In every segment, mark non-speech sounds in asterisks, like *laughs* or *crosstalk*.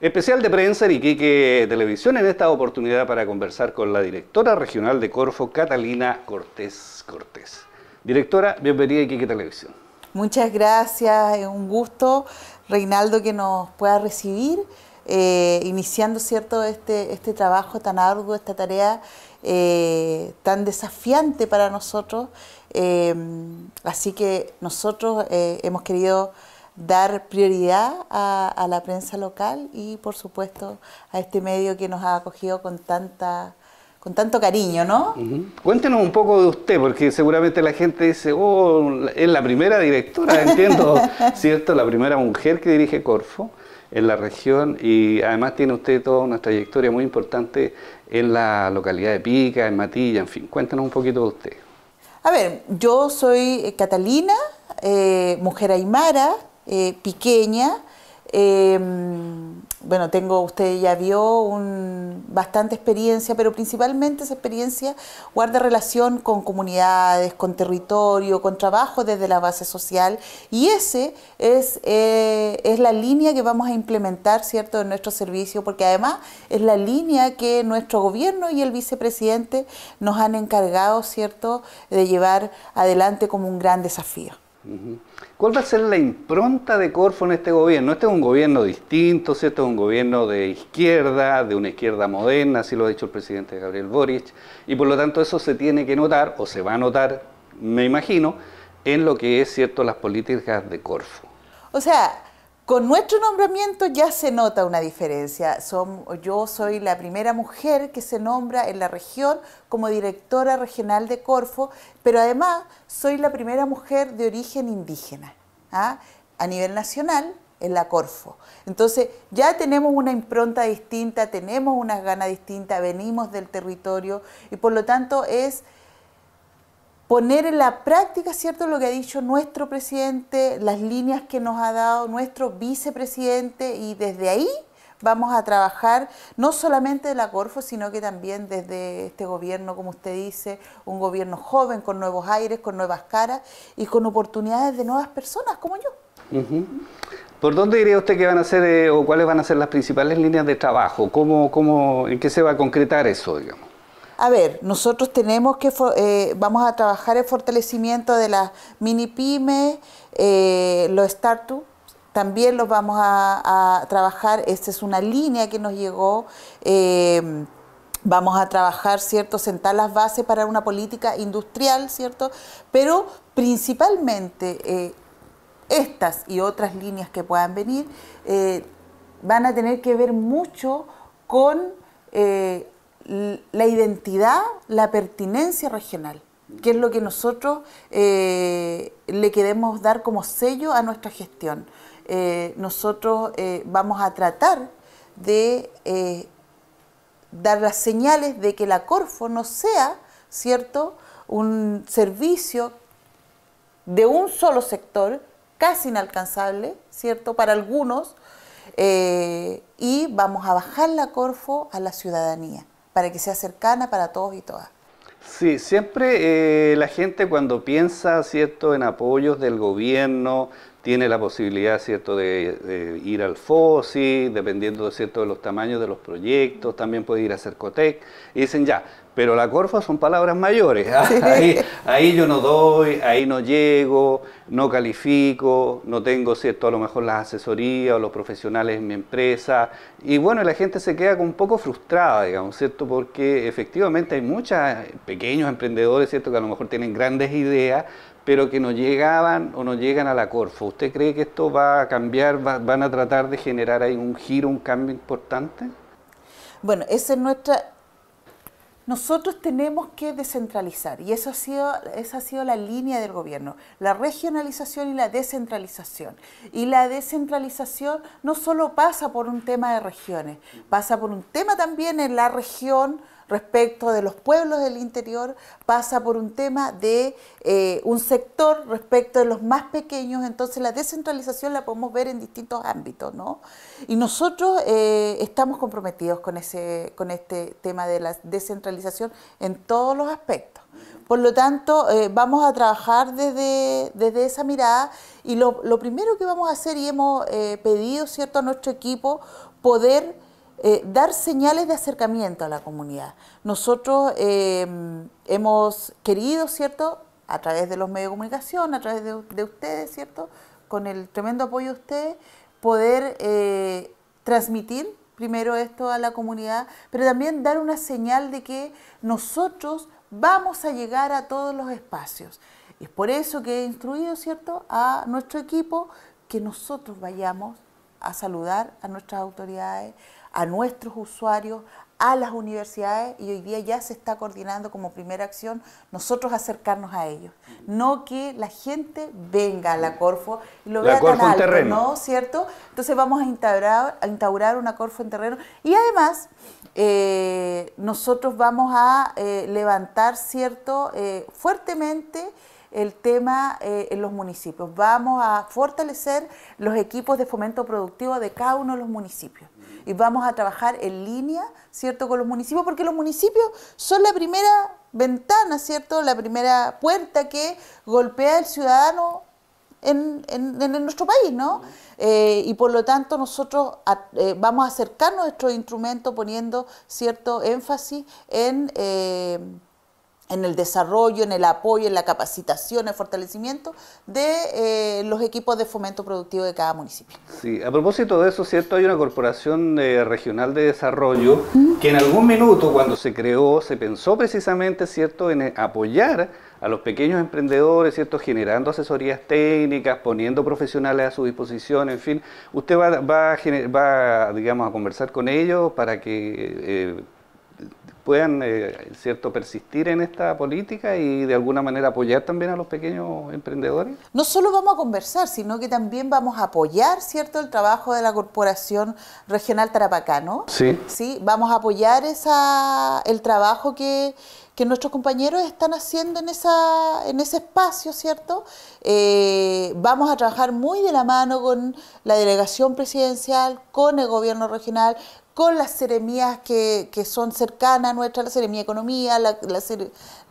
Especial de prensa y Iquique Televisión en esta oportunidad para conversar con la directora regional de Corfo, Catalina Cortés Cortés. Directora, bienvenida a Iquique Televisión. Muchas gracias, es un gusto, Reinaldo, que nos pueda recibir, eh, iniciando cierto este, este trabajo tan arduo, esta tarea eh, tan desafiante para nosotros. Eh, así que nosotros hemos querido dar prioridad a, la prensa local y por supuesto a este medio que nos ha acogido con tanta con tanto cariño, ¿no? Cuéntenos un poco de usted, porque seguramente la gente dice, oh, es la primera directora, *laughs* entiendo, ¿cierto? La primera mujer que dirige Corfo en la región y además tiene usted toda una trayectoria muy importante en la localidad de Pica, en Matilla, en fin, ...cuéntenos un poquito de usted. A ver, yo soy Catalina, eh, mujer aymara, eh, pequeña. Em, bueno, tengo, usted ya vio bastante experiencia, pero principalmente esa experiencia guarda relación con comunidades, con territorio, con trabajo desde la base social y ese es, eh, es la línea que vamos a implementar, ¿cierto?, en nuestro servicio, porque además es la línea que nuestro gobierno y el vicepresidente nos han encargado, ¿cierto?, de llevar adelante como un gran desafío. ¿Cuál va a ser la impronta de Corfo en este gobierno? Este es un gobierno distinto, ¿cierto? Es un gobierno de izquierda, de una izquierda moderna, así lo ha dicho el presidente Gabriel Boric, y por lo tanto eso se tiene que notar, o se va a notar, me imagino, en lo que es, ¿cierto?, las políticas de Corfo. O sea, con nuestro nombramiento ya se nota una diferencia. yo soy la primera mujer que se nombra en la región como directora regional de Corfo, pero además soy la primera mujer de origen indígena ¿ah? a nivel nacional en la Corfo. Entonces ya tenemos una impronta distinta, tenemos unas ganas distintas, venimos del territorio y por lo tanto es poner en la práctica, ¿cierto?, lo que ha dicho nuestro presidente, las líneas que nos ha dado nuestro vicepresidente y desde ahí vamos a trabajar no solamente de la Corfo, sino que también desde este gobierno, como usted dice, un gobierno joven, con nuevos aires, con nuevas caras y con oportunidades de nuevas personas como yo. ¿Por dónde diría usted que van a ser eh, o cuáles van a ser las principales líneas de trabajo? ¿Cómo, cómo, ¿En qué se va a concretar eso, digamos? a ver, nosotros tenemos que, eh, vamos a trabajar el fortalecimiento de las mini pymes, eh, los startups, también los vamos a, trabajar, esta es una línea que nos llegó. Eh, vamos a trabajar, ¿cierto?, sentar las bases para una política industrial, ¿cierto? Pero principalmente estas y otras líneas que puedan venir van a tener que ver mucho con la identidad, la pertinencia regional, que es lo que nosotros eh, le queremos dar como sello a nuestra gestión. Eh, nosotros eh, vamos a tratar de dar las señales de que la Corfo no sea, ¿cierto?, un servicio de un solo sector, casi inalcanzable, ¿cierto?, para algunos, y vamos a bajar la Corfo a la ciudadanía para que sea cercana para todos y todas. Sí, siempre eh, la gente cuando piensa cierto en apoyos del gobierno tiene la posibilidad cierto de, ir al FOSI, dependiendo cierto de los tamaños de los proyectos, también puede ir a Cercotec y dicen ya, pero la corfa son palabras mayores. *laughs* Ahí, yo no doy, ahí no llego, no califico, no tengo cierto a lo mejor las asesorías o los profesionales en mi empresa. Y bueno, la gente se queda un poco frustrada, digamos, ¿cierto? Porque efectivamente hay muchos pequeños emprendedores, ¿cierto? Que a lo mejor tienen grandes ideas, pero que no llegaban o no llegan a la Corfo. ¿Usted cree que esto va a cambiar, van a tratar de generar ahí un giro, un cambio importante? Bueno, esa es nuestra nosotros tenemos que descentralizar y eso ha sido, esa ha sido la línea del gobierno, la regionalización y la descentralización. Y la descentralización no solo pasa por un tema de regiones, pasa por un tema también en la región respecto de los pueblos del interior, pasa por un tema de eh, un sector respecto de los más pequeños, entonces la descentralización la podemos ver en distintos ámbitos, ¿no? Y nosotros eh, estamos comprometidos con, ese, con este tema de la descentralización en todos los aspectos. Por lo tanto, eh, vamos a trabajar desde, desde esa mirada y lo, lo, primero que vamos a hacer y hemos pedido ¿cierto? a nuestro equipo poder eh, dar señales de acercamiento a la comunidad. Nosotros em, hemos querido, ¿cierto?, a través de los medios de comunicación, a través de, ustedes, ¿cierto?, con el tremendo apoyo de ustedes, poder eh, transmitir primero esto a la comunidad, pero también dar una señal de que nosotros vamos a llegar a todos los espacios. Es por eso que he instruido, ¿cierto?, a nuestro equipo que nosotros vayamos a saludar a nuestras autoridades, a nuestros usuarios, a las universidades y hoy día ya se está coordinando como primera acción nosotros acercarnos a ellos. No que la gente venga a la Corfo y lo vea tan ¿no? ¿Cierto? Entonces vamos a instaurar, a una Corfo en terreno y además eh, nosotros vamos a eh, levantar, ¿cierto?, eh, fuertemente el tema en los municipios. Vamos a fortalecer los equipos de fomento productivo de cada uno de los municipios y vamos a trabajar en línea, ¿cierto?, con los municipios, porque los municipios son la primera ventana, ¿cierto?, la primera puerta que golpea el ciudadano en, nuestro país, ¿no? Eh, y por lo tanto nosotros eh, vamos a acercar nuestro instrumento poniendo cierto énfasis en... Eh, en el desarrollo, en el apoyo, en la capacitación, en el fortalecimiento de eh, los equipos de fomento productivo de cada municipio. Sí, a propósito de eso, ¿cierto? Hay una corporación eh, regional de desarrollo que en algún minuto, cuando se creó, se pensó precisamente, ¿cierto?, en eh, apoyar a los pequeños emprendedores, ¿cierto? Generando asesorías técnicas, poniendo profesionales a su disposición, en fin. Usted va, va, va digamos, a conversar con ellos para que puedan, eh, ¿cierto?, persistir en esta política y de alguna manera apoyar también a los pequeños emprendedores. No solo vamos a conversar, sino que también vamos a apoyar, ¿cierto?, el trabajo de la Corporación Regional Tarapacá, Sí. Sí, vamos a apoyar esa, el trabajo que que nuestros compañeros están haciendo en, esa, en ese espacio, ¿cierto? Eh, vamos a trabajar muy de la mano con la delegación presidencial, con el gobierno regional, con las seremías que, son cercanas a nuestra, la seremía de economía, la, la,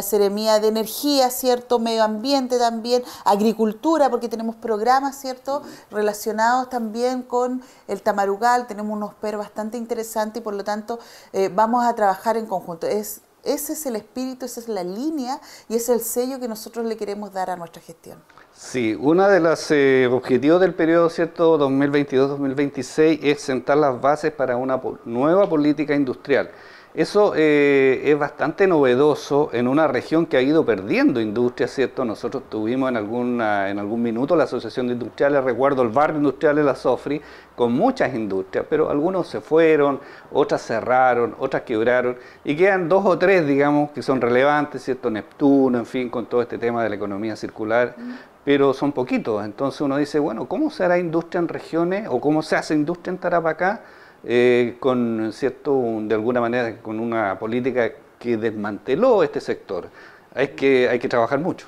de energía, ¿cierto? Medio ambiente también, agricultura, porque tenemos programas, ¿cierto? Relacionados también con el tamarugal, tenemos unos PER bastante interesantes y por lo tanto eh, vamos a trabajar en conjunto. Es ese es el espíritu, esa es la línea y es el sello que nosotros le queremos dar a nuestra gestión. Sí, uno de los eh, objetivos del periodo 2022-2026 es sentar las bases para una nueva política industrial eso eh, es bastante novedoso en una región que ha ido perdiendo industria, ¿cierto? Nosotros tuvimos en, en algún minuto la Asociación de Industriales, recuerdo el barrio industrial de la Sofri, con muchas industrias, pero algunos se fueron, otras cerraron, otras quebraron, y quedan dos o tres, digamos, que son relevantes, ¿cierto? Neptuno, en fin, con todo este tema de la economía circular, pero son poquitos. Entonces uno dice, bueno, ¿cómo se hará industria en regiones o cómo se hace industria en Tarapacá? Eh, con cierto, de alguna manera, con una política que desmanteló este sector. Es que hay que trabajar mucho.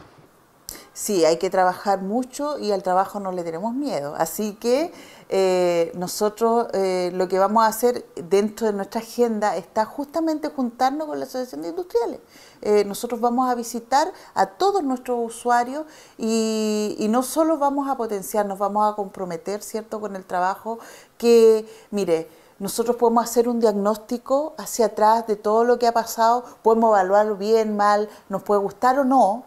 Sí, hay que trabajar mucho y al trabajo no le tenemos miedo. Así que eh, nosotros eh, lo que vamos a hacer dentro de nuestra agenda está justamente juntarnos con la Asociación de Industriales. nosotros vamos a visitar a todos nuestros usuarios y, no solo vamos a potenciar, nos vamos a comprometer, ¿cierto?, con el trabajo que, mire, nosotros podemos hacer un diagnóstico hacia atrás de todo lo que ha pasado, podemos evaluarlo bien, mal, nos puede gustar o no,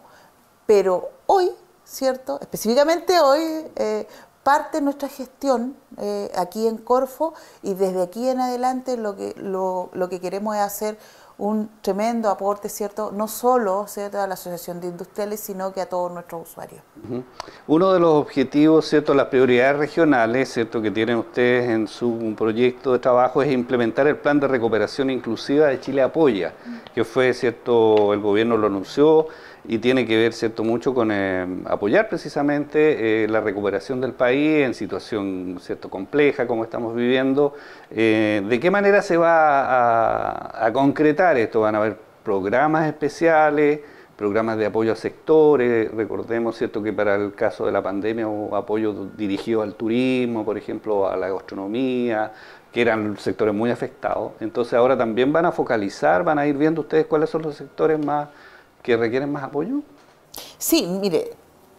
pero hoy, ¿cierto? Específicamente hoy, eh, parte nuestra gestión eh, aquí en Corfo y desde aquí en adelante lo que, lo, lo que queremos es hacer un tremendo aporte, ¿cierto? No solo ¿cierto? a la Asociación de Industriales, sino que a todos nuestros usuarios. Uno de los objetivos, ¿cierto? Las prioridades regionales, ¿cierto? Que tienen ustedes en su proyecto de trabajo es implementar el plan de recuperación inclusiva de Chile Apoya, que fue, ¿cierto? El gobierno lo anunció y tiene que ver cierto mucho con eh, apoyar precisamente eh, la recuperación del país en situación cierto compleja como estamos viviendo eh, de qué manera se va a, concretar esto van a haber programas especiales programas de apoyo a sectores recordemos cierto que para el caso de la pandemia hubo apoyo dirigido al turismo por ejemplo a la gastronomía que eran sectores muy afectados entonces ahora también van a focalizar van a ir viendo ustedes cuáles son los sectores más que requieren más apoyo? Sí, mire,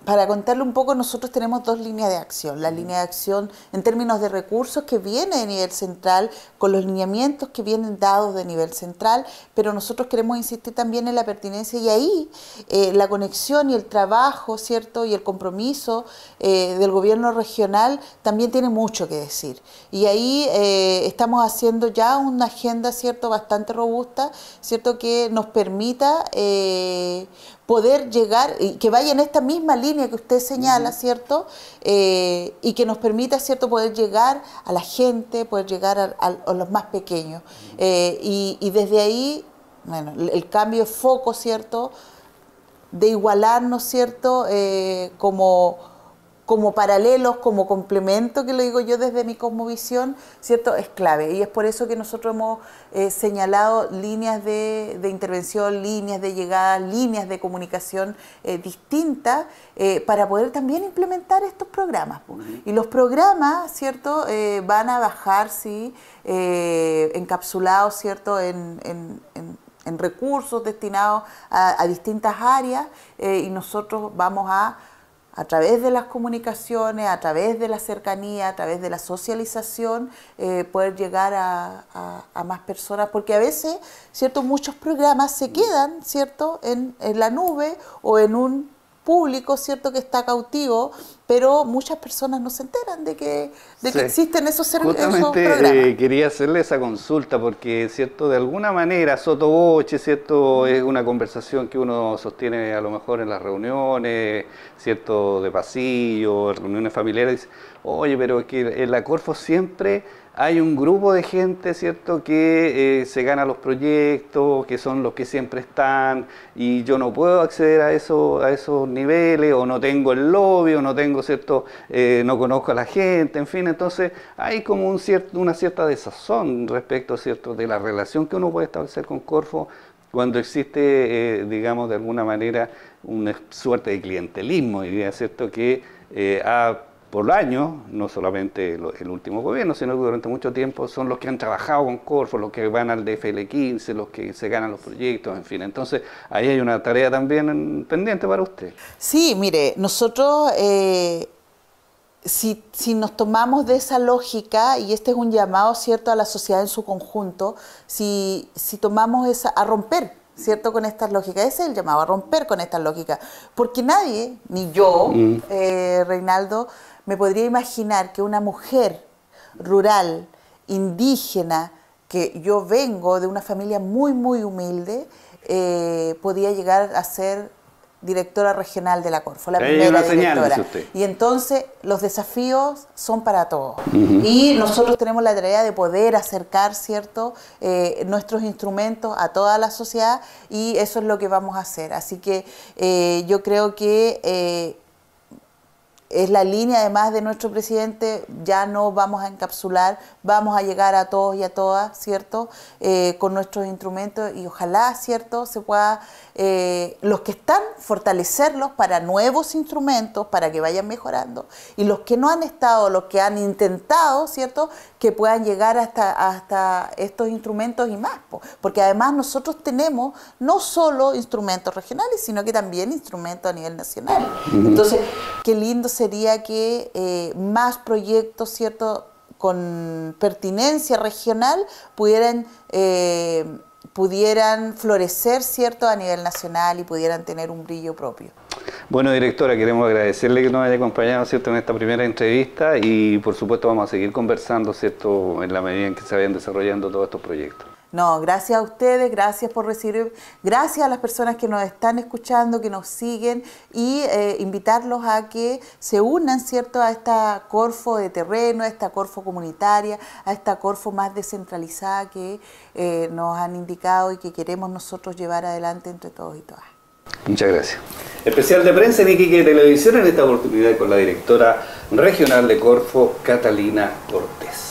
para contarle un poco, nosotros tenemos dos líneas de acción. La línea de acción en términos de recursos que viene de nivel central, con los lineamientos que vienen dados de nivel central, pero nosotros queremos insistir también en la pertinencia y ahí eh, la conexión y el trabajo, ¿cierto? Y el compromiso eh, del gobierno regional también tiene mucho que decir. Y ahí eh, estamos haciendo ya una agenda, ¿cierto? Bastante robusta, ¿cierto? Que nos permita poder llegar, y que vaya en esta misma línea que usted señala, ¿cierto? Eh, y que nos permita, ¿cierto?, poder llegar a la gente, poder llegar a, los más pequeños. Eh, y, desde ahí, bueno, el cambio de foco, ¿cierto?, de igualarnos, ¿cierto?, eh, como como paralelos, como complemento, que lo digo yo desde mi cosmovisión, ¿cierto? Es clave. Y es por eso que nosotros hemos eh, señalado líneas de, intervención, líneas de llegada, líneas de comunicación eh, distintas eh, para poder también implementar estos programas. Y los programas, ¿cierto? van a bajar, encapsulados, ¿cierto? en, recursos destinados a, distintas áreas y nosotros vamos a a través de las comunicaciones, a través de la cercanía, a través de la socialización, eh, poder llegar a, más personas, porque a veces, ¿cierto? Muchos programas se quedan, ¿cierto?, en, en la nube o en un público, ¿cierto?, que está cautivo, pero muchas personas no se enteran de que, de que existen esos servicios. Justamente eh, quería hacerle esa consulta porque, ¿cierto?, de alguna manera, ...Soto Boche, ¿cierto?, es una conversación que uno sostiene a lo mejor en las reuniones, ¿cierto?, de pasillo, reuniones familiares, oye, pero es que en la Corfo siempre hay un grupo de gente, ¿cierto?, que eh, se gana los proyectos, que son los que siempre están, y yo no puedo acceder a, esos niveles, o no tengo el lobby, o no tengo, ¿cierto?, eh, no conozco a la gente, en fin, entonces hay como una cierta desazón respecto, ¿cierto?, de la relación que uno puede establecer con Corfo cuando existe, eh, digamos, de alguna manera, una suerte de clientelismo, diría, ¿cierto?, que ha por año, no solamente el último gobierno, sino que durante mucho tiempo son los que han trabajado con Corfo, los que van al DFL15, los que se ganan los proyectos, en fin. Entonces, ahí hay una tarea también pendiente para usted. Sí, mire, nosotros, eh, si, nos tomamos de esa lógica, y este es un llamado, ¿cierto?, a la sociedad en su conjunto, si, tomamos esa, a romper ¿cierto? Con estas lógicas. Ese es el llamado, a romper con estas lógicas. Porque nadie, ni yo, mm. eh, Reinaldo, me podría imaginar que una mujer rural, indígena, que yo vengo de una familia muy, muy humilde, eh, podía llegar a ser directora regional de la Corfo, la primera directora. y entonces los desafíos son para todos. Y nosotros tenemos la tarea de poder acercar, ¿cierto?, eh, nuestros instrumentos a toda la sociedad y eso es lo que vamos a hacer. Así que eh, yo creo que es la línea además de nuestro presidente, ya no vamos a encapsular, vamos a llegar a todos y a todas, ¿cierto? Eh, con nuestros instrumentos y ojalá, ¿cierto? Se pueda, eh, los que están, fortalecerlos para nuevos instrumentos, para que vayan mejorando, y los que no han estado, los que han intentado, ¿cierto? Que puedan llegar hasta, hasta estos instrumentos y más, porque además nosotros tenemos no solo instrumentos regionales, sino que también instrumentos a nivel nacional. Entonces, qué lindo se sería que eh, más proyectos, ¿cierto?, con pertinencia regional pudieran, eh, pudieran florecer, ¿cierto?, a nivel nacional y pudieran tener un brillo propio. Bueno, directora, queremos agradecerle que nos haya acompañado ¿cierto? en esta primera entrevista y por supuesto vamos a seguir conversando ¿cierto? en la medida en que se vayan desarrollando todos estos proyectos. No, gracias a ustedes, gracias por recibir, gracias a las personas que nos están escuchando, que nos siguen y eh, invitarlos a que se unan, ¿cierto?, a esta Corfo de terreno, a esta Corfo comunitaria, a esta Corfo más descentralizada que eh, nos han indicado y que queremos nosotros llevar adelante entre todos y todas. Muchas gracias. Especial de prensa en Iquique Televisión en esta oportunidad con la directora regional de Corfo, Catalina Cortés.